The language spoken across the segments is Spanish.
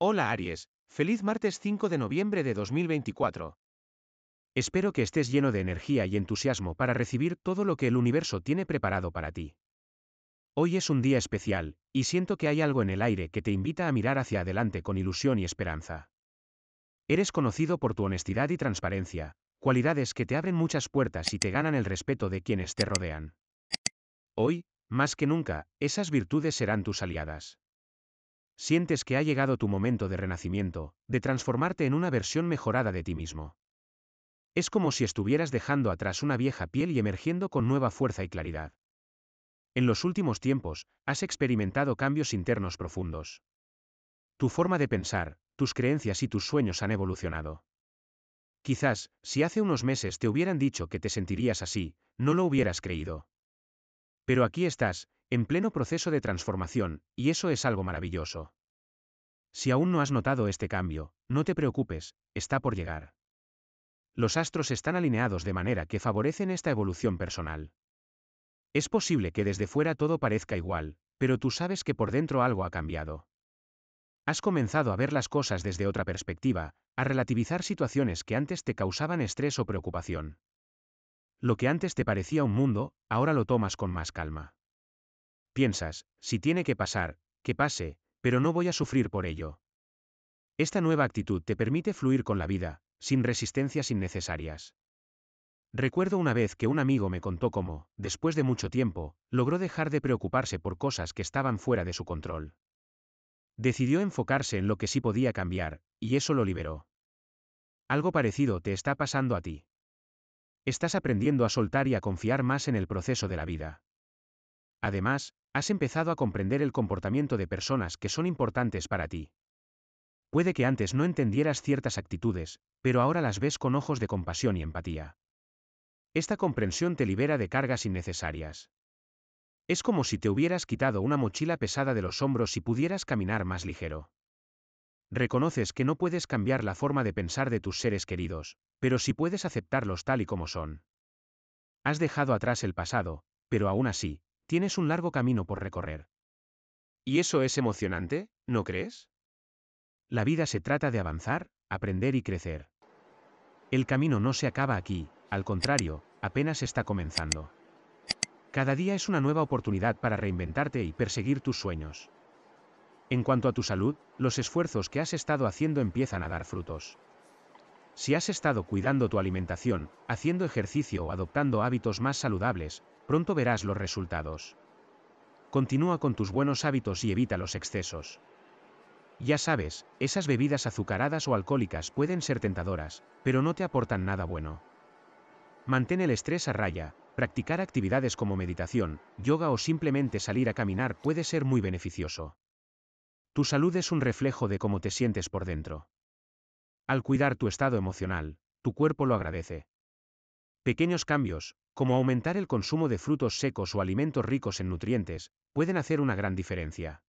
Hola Aries, feliz martes 5 de noviembre de 2024. Espero que estés lleno de energía y entusiasmo para recibir todo lo que el universo tiene preparado para ti. Hoy es un día especial, y siento que hay algo en el aire que te invita a mirar hacia adelante con ilusión y esperanza. Eres conocido por tu honestidad y transparencia, cualidades que te abren muchas puertas y te ganan el respeto de quienes te rodean. Hoy, más que nunca, esas virtudes serán tus aliadas sientes que ha llegado tu momento de renacimiento, de transformarte en una versión mejorada de ti mismo. Es como si estuvieras dejando atrás una vieja piel y emergiendo con nueva fuerza y claridad. En los últimos tiempos, has experimentado cambios internos profundos. Tu forma de pensar, tus creencias y tus sueños han evolucionado. Quizás, si hace unos meses te hubieran dicho que te sentirías así, no lo hubieras creído. Pero aquí estás, en pleno proceso de transformación, y eso es algo maravilloso. Si aún no has notado este cambio, no te preocupes, está por llegar. Los astros están alineados de manera que favorecen esta evolución personal. Es posible que desde fuera todo parezca igual, pero tú sabes que por dentro algo ha cambiado. Has comenzado a ver las cosas desde otra perspectiva, a relativizar situaciones que antes te causaban estrés o preocupación. Lo que antes te parecía un mundo, ahora lo tomas con más calma. Piensas, si tiene que pasar, que pase, pero no voy a sufrir por ello. Esta nueva actitud te permite fluir con la vida, sin resistencias innecesarias. Recuerdo una vez que un amigo me contó cómo, después de mucho tiempo, logró dejar de preocuparse por cosas que estaban fuera de su control. Decidió enfocarse en lo que sí podía cambiar, y eso lo liberó. Algo parecido te está pasando a ti. Estás aprendiendo a soltar y a confiar más en el proceso de la vida. Además, Has empezado a comprender el comportamiento de personas que son importantes para ti. Puede que antes no entendieras ciertas actitudes, pero ahora las ves con ojos de compasión y empatía. Esta comprensión te libera de cargas innecesarias. Es como si te hubieras quitado una mochila pesada de los hombros y pudieras caminar más ligero. Reconoces que no puedes cambiar la forma de pensar de tus seres queridos, pero sí puedes aceptarlos tal y como son. Has dejado atrás el pasado, pero aún así, tienes un largo camino por recorrer. Y eso es emocionante, ¿no crees? La vida se trata de avanzar, aprender y crecer. El camino no se acaba aquí, al contrario, apenas está comenzando. Cada día es una nueva oportunidad para reinventarte y perseguir tus sueños. En cuanto a tu salud, los esfuerzos que has estado haciendo empiezan a dar frutos. Si has estado cuidando tu alimentación, haciendo ejercicio o adoptando hábitos más saludables, pronto verás los resultados. Continúa con tus buenos hábitos y evita los excesos. Ya sabes, esas bebidas azucaradas o alcohólicas pueden ser tentadoras, pero no te aportan nada bueno. Mantén el estrés a raya, practicar actividades como meditación, yoga o simplemente salir a caminar puede ser muy beneficioso. Tu salud es un reflejo de cómo te sientes por dentro. Al cuidar tu estado emocional, tu cuerpo lo agradece. Pequeños cambios, como aumentar el consumo de frutos secos o alimentos ricos en nutrientes, pueden hacer una gran diferencia.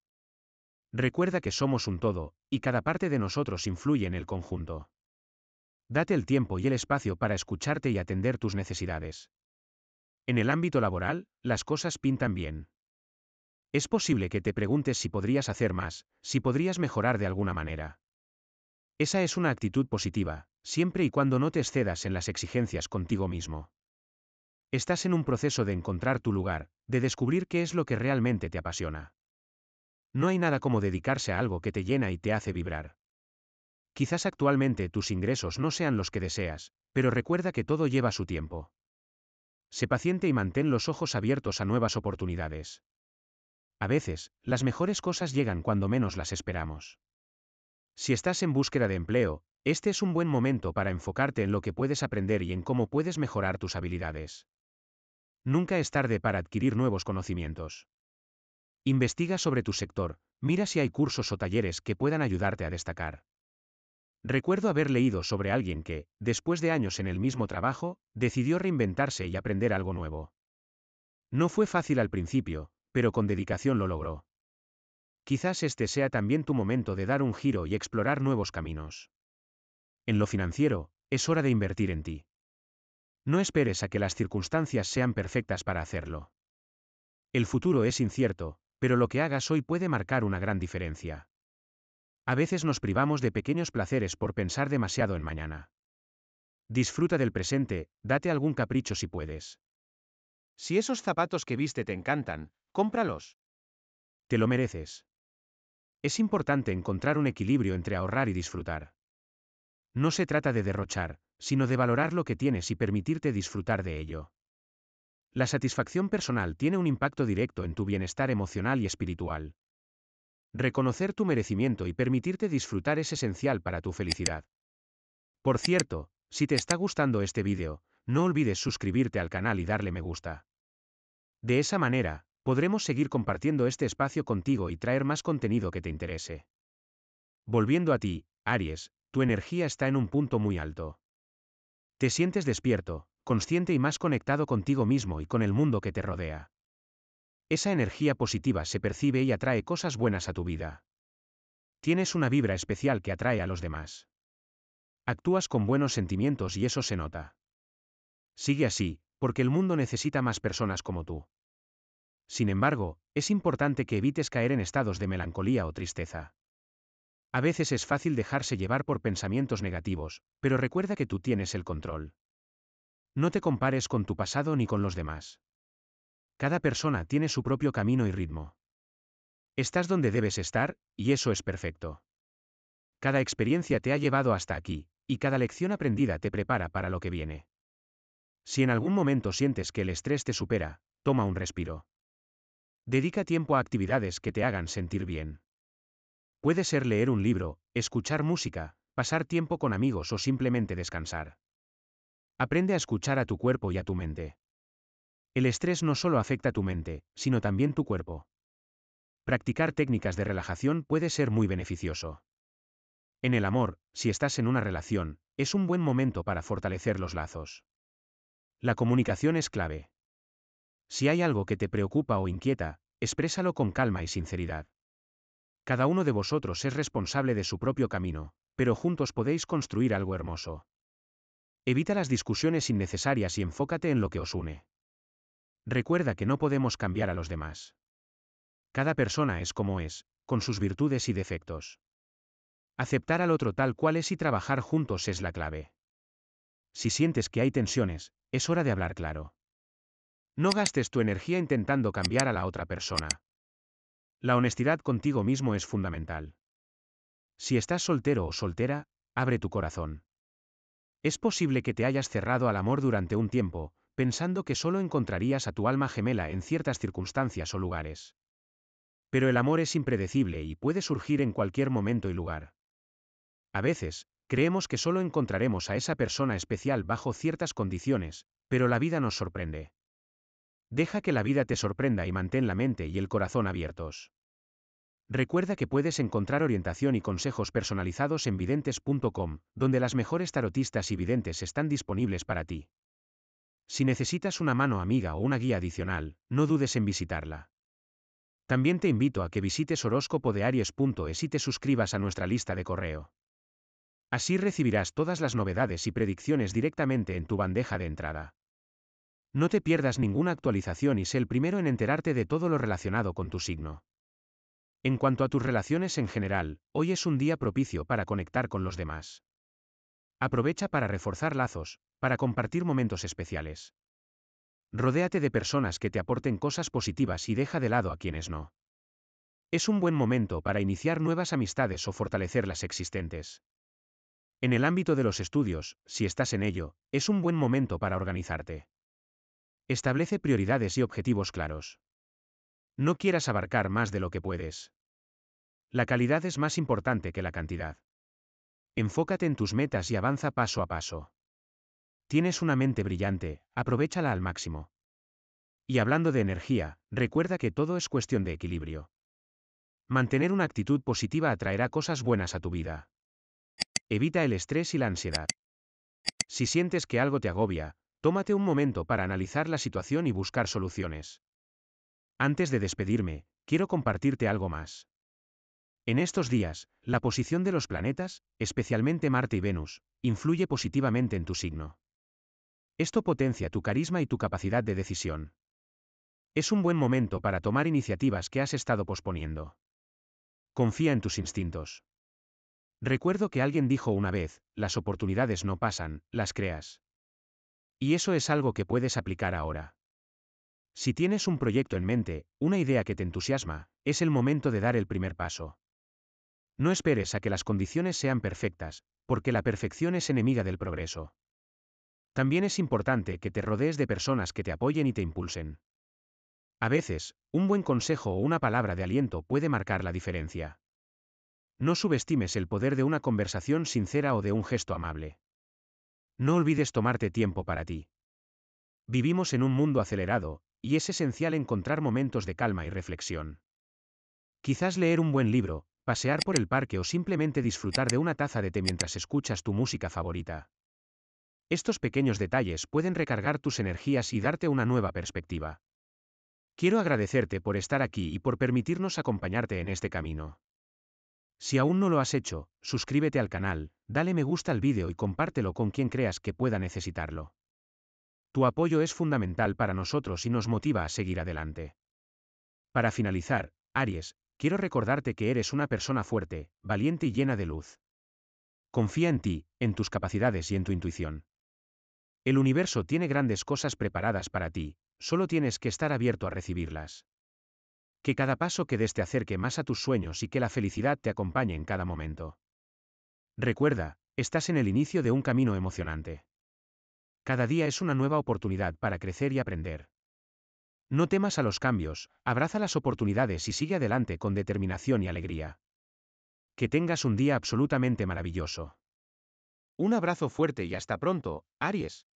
Recuerda que somos un todo, y cada parte de nosotros influye en el conjunto. Date el tiempo y el espacio para escucharte y atender tus necesidades. En el ámbito laboral, las cosas pintan bien. Es posible que te preguntes si podrías hacer más, si podrías mejorar de alguna manera. Esa es una actitud positiva, siempre y cuando no te excedas en las exigencias contigo mismo. Estás en un proceso de encontrar tu lugar, de descubrir qué es lo que realmente te apasiona. No hay nada como dedicarse a algo que te llena y te hace vibrar. Quizás actualmente tus ingresos no sean los que deseas, pero recuerda que todo lleva su tiempo. Sé paciente y mantén los ojos abiertos a nuevas oportunidades. A veces, las mejores cosas llegan cuando menos las esperamos. Si estás en búsqueda de empleo, este es un buen momento para enfocarte en lo que puedes aprender y en cómo puedes mejorar tus habilidades. Nunca es tarde para adquirir nuevos conocimientos. Investiga sobre tu sector, mira si hay cursos o talleres que puedan ayudarte a destacar. Recuerdo haber leído sobre alguien que, después de años en el mismo trabajo, decidió reinventarse y aprender algo nuevo. No fue fácil al principio, pero con dedicación lo logró. Quizás este sea también tu momento de dar un giro y explorar nuevos caminos. En lo financiero, es hora de invertir en ti. No esperes a que las circunstancias sean perfectas para hacerlo. El futuro es incierto, pero lo que hagas hoy puede marcar una gran diferencia. A veces nos privamos de pequeños placeres por pensar demasiado en mañana. Disfruta del presente, date algún capricho si puedes. Si esos zapatos que viste te encantan, cómpralos. Te lo mereces. Es importante encontrar un equilibrio entre ahorrar y disfrutar. No se trata de derrochar, sino de valorar lo que tienes y permitirte disfrutar de ello. La satisfacción personal tiene un impacto directo en tu bienestar emocional y espiritual. Reconocer tu merecimiento y permitirte disfrutar es esencial para tu felicidad. Por cierto, si te está gustando este vídeo, no olvides suscribirte al canal y darle me gusta. De esa manera, Podremos seguir compartiendo este espacio contigo y traer más contenido que te interese. Volviendo a ti, Aries, tu energía está en un punto muy alto. Te sientes despierto, consciente y más conectado contigo mismo y con el mundo que te rodea. Esa energía positiva se percibe y atrae cosas buenas a tu vida. Tienes una vibra especial que atrae a los demás. Actúas con buenos sentimientos y eso se nota. Sigue así, porque el mundo necesita más personas como tú. Sin embargo, es importante que evites caer en estados de melancolía o tristeza. A veces es fácil dejarse llevar por pensamientos negativos, pero recuerda que tú tienes el control. No te compares con tu pasado ni con los demás. Cada persona tiene su propio camino y ritmo. Estás donde debes estar, y eso es perfecto. Cada experiencia te ha llevado hasta aquí, y cada lección aprendida te prepara para lo que viene. Si en algún momento sientes que el estrés te supera, toma un respiro. Dedica tiempo a actividades que te hagan sentir bien. Puede ser leer un libro, escuchar música, pasar tiempo con amigos o simplemente descansar. Aprende a escuchar a tu cuerpo y a tu mente. El estrés no solo afecta a tu mente, sino también tu cuerpo. Practicar técnicas de relajación puede ser muy beneficioso. En el amor, si estás en una relación, es un buen momento para fortalecer los lazos. La comunicación es clave. Si hay algo que te preocupa o inquieta, exprésalo con calma y sinceridad. Cada uno de vosotros es responsable de su propio camino, pero juntos podéis construir algo hermoso. Evita las discusiones innecesarias y enfócate en lo que os une. Recuerda que no podemos cambiar a los demás. Cada persona es como es, con sus virtudes y defectos. Aceptar al otro tal cual es y trabajar juntos es la clave. Si sientes que hay tensiones, es hora de hablar claro. No gastes tu energía intentando cambiar a la otra persona. La honestidad contigo mismo es fundamental. Si estás soltero o soltera, abre tu corazón. Es posible que te hayas cerrado al amor durante un tiempo, pensando que solo encontrarías a tu alma gemela en ciertas circunstancias o lugares. Pero el amor es impredecible y puede surgir en cualquier momento y lugar. A veces, creemos que solo encontraremos a esa persona especial bajo ciertas condiciones, pero la vida nos sorprende. Deja que la vida te sorprenda y mantén la mente y el corazón abiertos. Recuerda que puedes encontrar orientación y consejos personalizados en videntes.com, donde las mejores tarotistas y videntes están disponibles para ti. Si necesitas una mano amiga o una guía adicional, no dudes en visitarla. También te invito a que visites horóscopodearies.es y te suscribas a nuestra lista de correo. Así recibirás todas las novedades y predicciones directamente en tu bandeja de entrada. No te pierdas ninguna actualización y sé el primero en enterarte de todo lo relacionado con tu signo. En cuanto a tus relaciones en general, hoy es un día propicio para conectar con los demás. Aprovecha para reforzar lazos, para compartir momentos especiales. Rodéate de personas que te aporten cosas positivas y deja de lado a quienes no. Es un buen momento para iniciar nuevas amistades o fortalecer las existentes. En el ámbito de los estudios, si estás en ello, es un buen momento para organizarte. Establece prioridades y objetivos claros. No quieras abarcar más de lo que puedes. La calidad es más importante que la cantidad. Enfócate en tus metas y avanza paso a paso. Tienes una mente brillante, aprovechala al máximo. Y hablando de energía, recuerda que todo es cuestión de equilibrio. Mantener una actitud positiva atraerá cosas buenas a tu vida. Evita el estrés y la ansiedad. Si sientes que algo te agobia, Tómate un momento para analizar la situación y buscar soluciones. Antes de despedirme, quiero compartirte algo más. En estos días, la posición de los planetas, especialmente Marte y Venus, influye positivamente en tu signo. Esto potencia tu carisma y tu capacidad de decisión. Es un buen momento para tomar iniciativas que has estado posponiendo. Confía en tus instintos. Recuerdo que alguien dijo una vez, las oportunidades no pasan, las creas. Y eso es algo que puedes aplicar ahora. Si tienes un proyecto en mente, una idea que te entusiasma, es el momento de dar el primer paso. No esperes a que las condiciones sean perfectas, porque la perfección es enemiga del progreso. También es importante que te rodees de personas que te apoyen y te impulsen. A veces, un buen consejo o una palabra de aliento puede marcar la diferencia. No subestimes el poder de una conversación sincera o de un gesto amable. No olvides tomarte tiempo para ti. Vivimos en un mundo acelerado, y es esencial encontrar momentos de calma y reflexión. Quizás leer un buen libro, pasear por el parque o simplemente disfrutar de una taza de té mientras escuchas tu música favorita. Estos pequeños detalles pueden recargar tus energías y darte una nueva perspectiva. Quiero agradecerte por estar aquí y por permitirnos acompañarte en este camino. Si aún no lo has hecho, suscríbete al canal, dale me gusta al vídeo y compártelo con quien creas que pueda necesitarlo. Tu apoyo es fundamental para nosotros y nos motiva a seguir adelante. Para finalizar, Aries, quiero recordarte que eres una persona fuerte, valiente y llena de luz. Confía en ti, en tus capacidades y en tu intuición. El universo tiene grandes cosas preparadas para ti, solo tienes que estar abierto a recibirlas que cada paso que des te acerque más a tus sueños y que la felicidad te acompañe en cada momento. Recuerda, estás en el inicio de un camino emocionante. Cada día es una nueva oportunidad para crecer y aprender. No temas a los cambios, abraza las oportunidades y sigue adelante con determinación y alegría. Que tengas un día absolutamente maravilloso. Un abrazo fuerte y hasta pronto, Aries.